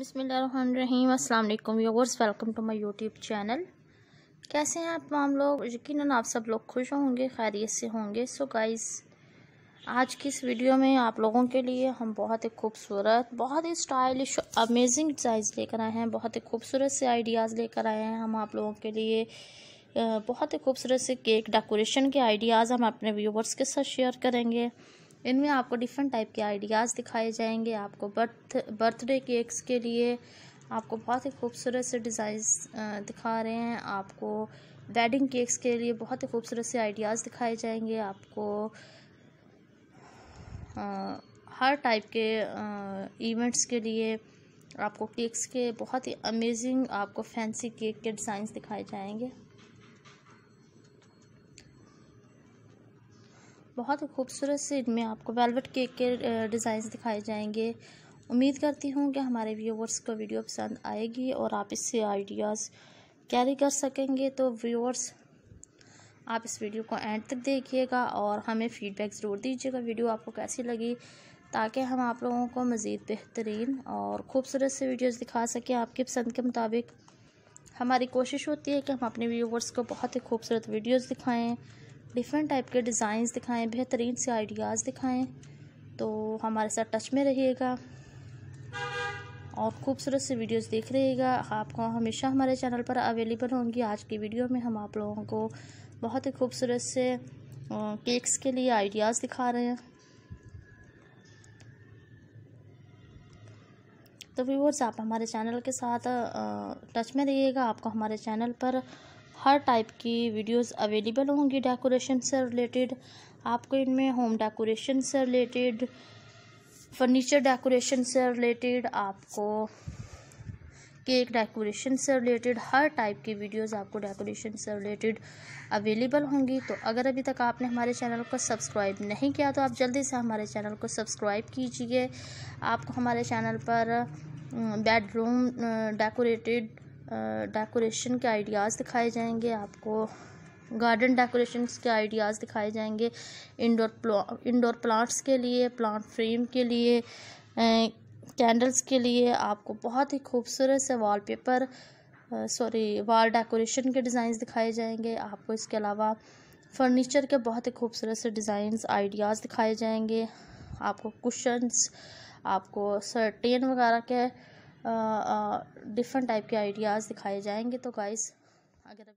बसमीम अल्लाम वालेकुम viewers welcome to my YouTube channel कैसे हैं आप तमाम लोग यकीन आप सब लोग खुश होंगे खैरियत से होंगे सो गाइस आज की इस वीडियो में आप लोगों के लिए हम बहुत ही खूबसूरत बहुत ही स्टाइलिश अमेजिंग डिज़ाइंस लेकर आए हैं बहुत ही खूबसूरत से आइडियाज़ लेकर आए हैं हम आप लोगों के लिए बहुत ही खूबसूरत से केक डेकोरेशन के आइडियाज़ हम अपने व्यूवर्स के साथ शेयर करेंगे इनमें आपको डिफरेंट टाइप के आइडियाज़ दिखाए जाएंगे आपको बर्थ बर्थडे केक्स के लिए आपको बहुत ही खूबसूरत से डिज़ाइन दिखा रहे हैं आपको वेडिंग केक्स के लिए बहुत ही खूबसूरत से आइडियाज़ दिखाए जाएंगे आपको आ, हर टाइप के इवेंट्स के लिए आपको केक्स के बहुत ही अमेजिंग आपको फैंसी केक के डिज़ाइंस दिखाए जाएंगे बहुत ही खूबसूरत से इनमें आपको वेलवेट केक के डिज़ाइंस दिखाए जाएंगे उम्मीद करती हूँ कि हमारे व्यूवर्स को वीडियो पसंद आएगी और आप इससे आइडियाज़ कैरी कर सकेंगे तो व्यूवर्स आप इस वीडियो को एंड तक देखिएगा और हमें फ़ीडबैक ज़रूर दीजिएगा वीडियो आपको कैसी लगी ताकि हम आप लोगों को मज़ीद बेहतरीन और ख़ूबसूरत से वीडियोस दिखा सकें आपकी पसंद के मुताबिक हमारी कोशिश होती है कि हम अपने व्यूवर्स को बहुत ही खूबसूरत वीडियोस दिखाएं डिफरेंट टाइप के डिज़ाइंस दिखाएं बेहतरीन से आइडियाज़ दिखाएं तो हमारे साथ टच में रहिएगा और ख़ूबसूरत से वीडियोस देख रहिएगा आपको हमेशा हमारे चैनल पर अवेलेबल होंगी आज की वीडियो में हम आप लोगों को बहुत ही खूबसूरत से केक्स के लिए आइडियाज़ दिखा रहे हैं तो व्यूवर्स आप हमारे चैनल के साथ टच में रहिएगा आपको हमारे चैनल पर हर टाइप की वीडियोस अवेलेबल होंगी डेकोरेशन से रिलेटेड आपको इनमें होम डेकोरेशन से रिलेटेड फर्नीचर डेकोरेशन से रिलेटेड आपको केक डेकोरेशन से रिलेटेड हर टाइप की वीडियोस आपको डेकोरेशन से रिलेटेड अवेलेबल होंगी तो अगर अभी तक आपने हमारे चैनल को सब्सक्राइब नहीं किया तो आप जल्दी से हमारे चैनल को सब्सक्राइब कीजिए आपको हमारे चैनल पर बेडरूम डेकोरेटेड डेकोरेशन के आइडियाज़ दिखाए जाएंगे आपको गार्डन डेकोरेशन के आइडियाज़ दिखाए जाएंगे इंडोर प्ला, इंडोर प्लांट्स के लिए प्लांट फ्रेम के लिए कैंडल्स के लिए आपको बहुत ही खूबसूरत से वॉलपेपर सॉरी वॉल डेकोरेशन के डिज़ाइंस दिखाए जाएंगे आपको इसके अलावा फर्नीचर के बहुत ही खूबसूरत से डिज़ाइंस आइडियाज़ दिखाए जाएंगे आपको कुशंस आपको सर्टेन वगैरह के डिफरेंट टाइप के आइडियाज़ दिखाए जाएंगे तो गाइस अगर